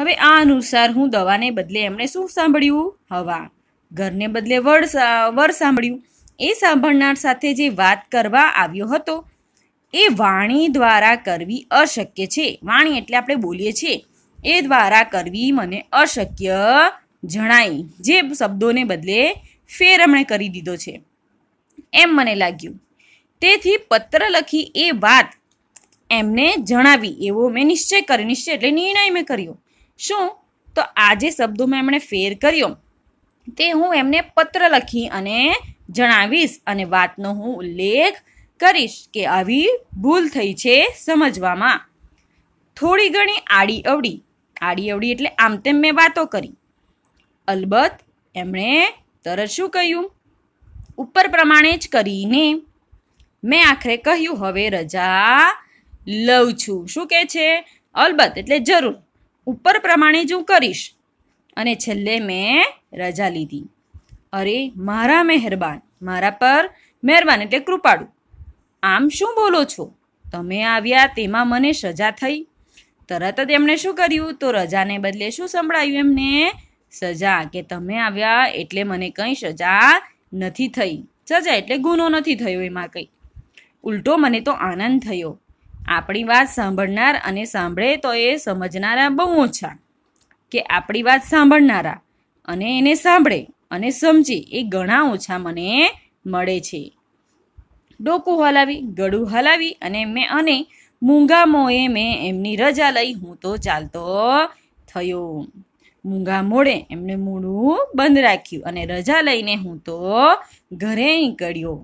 હવે આ અનુસાર હું દવાને બદલે એમણે શું સાંભળ્યું હવા ઘરને બદલે વડ વર સાંભળ્યું એ સાંભળનાર સાથે જે વાત કરવા આવ્યો હતો એ વાણી દ્વારા કરવી અશક્ય છે વાણી એટલે આપણે બોલીએ છીએ એ દ્વારા કરવી મને અશક્ય જણાઈ જે શબ્દોને બદલે ફેર એમણે કરી દીધો છે એમ મને લાગ્યું તેથી પત્ર લખી એ વાત એમને જણાવી એવો મેં નિશ્ચય કર્યો નિશ્ચય એટલે નિર્ણય મેં કર્યો શું તો આ જે શબ્દોમાં એમણે ફેર કર્યો તે હું એમને પત્ર લખી અને જણાવીશ અને વાતનો હું ઉલ્લેખ કરીશ કે આવી ભૂલ થઈ છે સમજવામાં થોડી ઘણી આડી અવડી આડી અવડી એટલે આમ તેમ મેં વાતો કરી અલબત્ત એમણે તરત શું કહ્યું ઉપર પ્રમાણે જ કરીને મેં આખરે કહ્યું હવે રજા લઉં છું શું કહે છે અલબત્ત એટલે જરૂર ઉપર પ્રમાણે જ હું કરીશ અને છેલ્લે મેં રજા લીધી અરે મારા મહેરબાન મારા પર મહેરબાન એટલે કૃપાળુ આમ શું બોલો છો તમે આવ્યા તેમાં મને સજા થઈ તરત જ એમણે શું કર્યું તો રજાને બદલે શું સંભળાયું એમને સજા કે તમે આવ્યા એટલે મને કંઈ સજા નથી થઈ સજા એટલે ગુનો નથી થયો એમાં કંઈ ઉલટો મને તો આનંદ થયો આપણી વાત સાંભળનાર અને સાંભળે તો એ સમજનારા બહુ ઓછા કે આપણી વાત સાંભળનારા અને એને સાંભળે અને સમજે એ ઘણા ઓછા મને મળે છે ડોકું હલાવી ગળું હલાવી અને મેં અને મૂંગા મોએ મેં એમની રજા લઈ હું તો ચાલતો થયો મૂંગા મોડે એમને મૂળું બંધ રાખ્યું અને રજા લઈને હું તો ઘરે નીકળ્યો